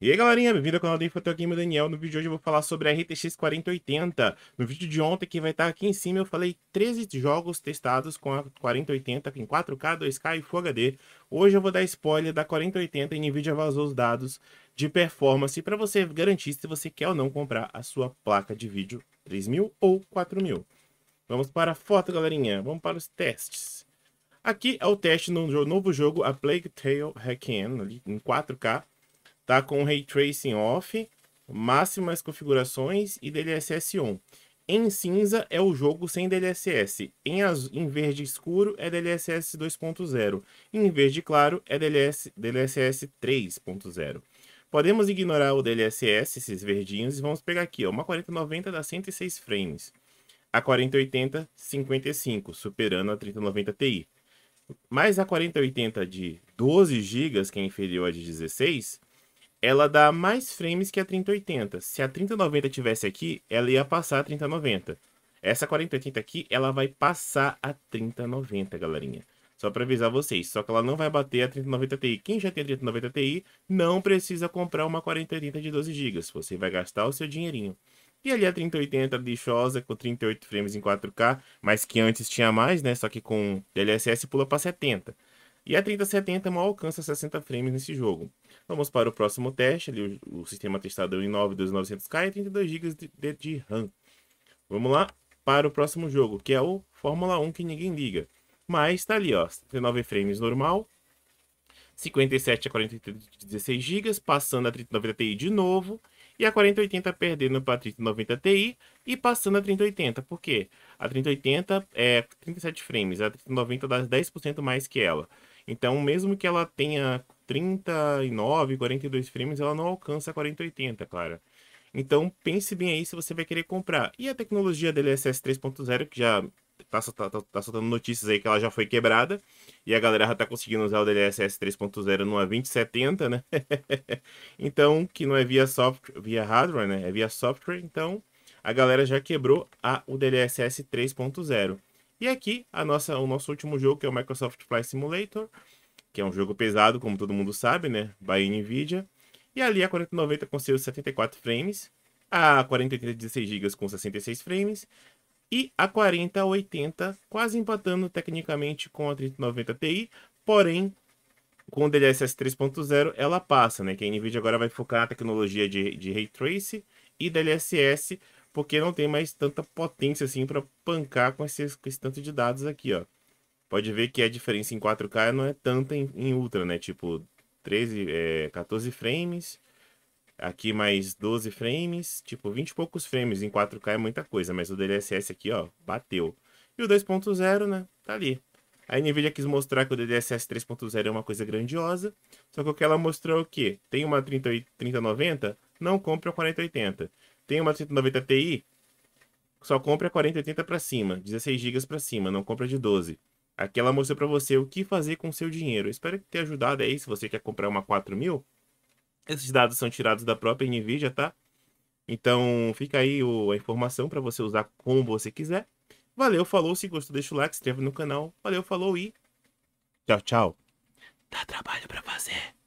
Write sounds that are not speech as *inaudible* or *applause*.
E aí galerinha, bem-vindo ao canal do Infotogame Daniel. No vídeo de hoje eu vou falar sobre a RTX 4080. No vídeo de ontem que vai estar aqui em cima eu falei 13 jogos testados com a 4080 em 4K, 2K e Full HD. Hoje eu vou dar spoiler da 4080 e Nvidia vazou os dados de performance para você garantir se você quer ou não comprar a sua placa de vídeo 3000 ou 4000. Vamos para a foto galerinha, vamos para os testes. Aqui é o teste no novo jogo, a Plague Tale Hack em 4K. Tá com Ray Tracing off, máximas configurações e DLSS on. Em cinza é o jogo sem DLSS, em, azul, em verde escuro é DLSS 2.0, em verde claro é DLS, DLSS 3.0. Podemos ignorar o DLSS, esses verdinhos, e vamos pegar aqui, ó, uma 4090 dá 106 frames, a 4080 55, superando a 3090 Ti. Mas a 4080 de 12 GB, que é inferior à de 16, GB, ela dá mais frames que a 3080. Se a 3090 tivesse aqui, ela ia passar a 3090. Essa 4080 aqui, ela vai passar a 3090, galerinha. Só para avisar vocês, só que ela não vai bater a 3090 Ti. Quem já tem a 3090 Ti não precisa comprar uma 4080 de 12 GB. Você vai gastar o seu dinheirinho. E ali a 3080 lixosa com 38 frames em 4K, mas que antes tinha mais, né? Só que com DLSS pula para 70. E a 3070 mal alcança 60 frames nesse jogo. Vamos para o próximo teste. Ali, o, o sistema testado é o i9 2900K e 32 GB de, de RAM. Vamos lá para o próximo jogo, que é o Fórmula 1 que ninguém liga. Mas tá ali, ó, 39 frames normal, 57 a 43 de 16 GB, passando a 3090 Ti de novo, e a 4080 perdendo para a 3090 Ti e passando a 3080. Por quê? A 3080 é 37 frames, a 3090 dá 10% mais que ela. Então, mesmo que ela tenha 39, 42 frames, ela não alcança 4080, cara. Então, pense bem aí se você vai querer comprar. E a tecnologia DLSS 3.0, que já tá, tá, tá, soltando notícias aí que ela já foi quebrada. E a galera já tá conseguindo usar o DLSS 3.0 numa 2070, né? *laughs* então, que não é via software, via hardware, né? É via software. Então, a galera já quebrou a, o DLSS 3.0. E aqui a nossa, o nosso último jogo, que é o Microsoft Flight Simulator, que é um jogo pesado, como todo mundo sabe, né? By NVIDIA. E ali a 4090 com seus 74 frames, a 4080 16 GB com 66 frames e a 4080 quase empatando tecnicamente com a 3090 Ti, porém com o DLSS 3.0 ela passa, né? Que a NVIDIA agora vai focar na tecnologia de, de Ray Trace e DLSS porque não tem mais tanta potência assim para pancar com, com esse tanto de dados aqui, ó. Pode ver que a diferença em 4K não é tanta em, em Ultra, né? Tipo, 13, é, 14 frames, aqui mais 12 frames, tipo 20 e poucos frames em 4K é muita coisa, mas o DLSS aqui, ó, bateu. E o 2.0, né, tá ali. A NVIDIA quis mostrar que o DLSS 3.0 é uma coisa grandiosa, só que o que ela mostrou é o quê? Tem uma 30, 3090? Não compra a 4080. Tem uma 190 Ti, só compra 4080 para cima, 16 GB para cima, não compra de 12. Aqui ela mostrou para você o que fazer com seu dinheiro. espero que tenha ajudado aí, se você quer comprar uma 4000. Esses dados são tirados da própria Nvidia, tá? Então fica aí a informação para você usar como você quiser. Valeu, falou, se gostou deixa o like, se inscreve no canal. Valeu, falou e tchau, tchau. Dá trabalho para fazer.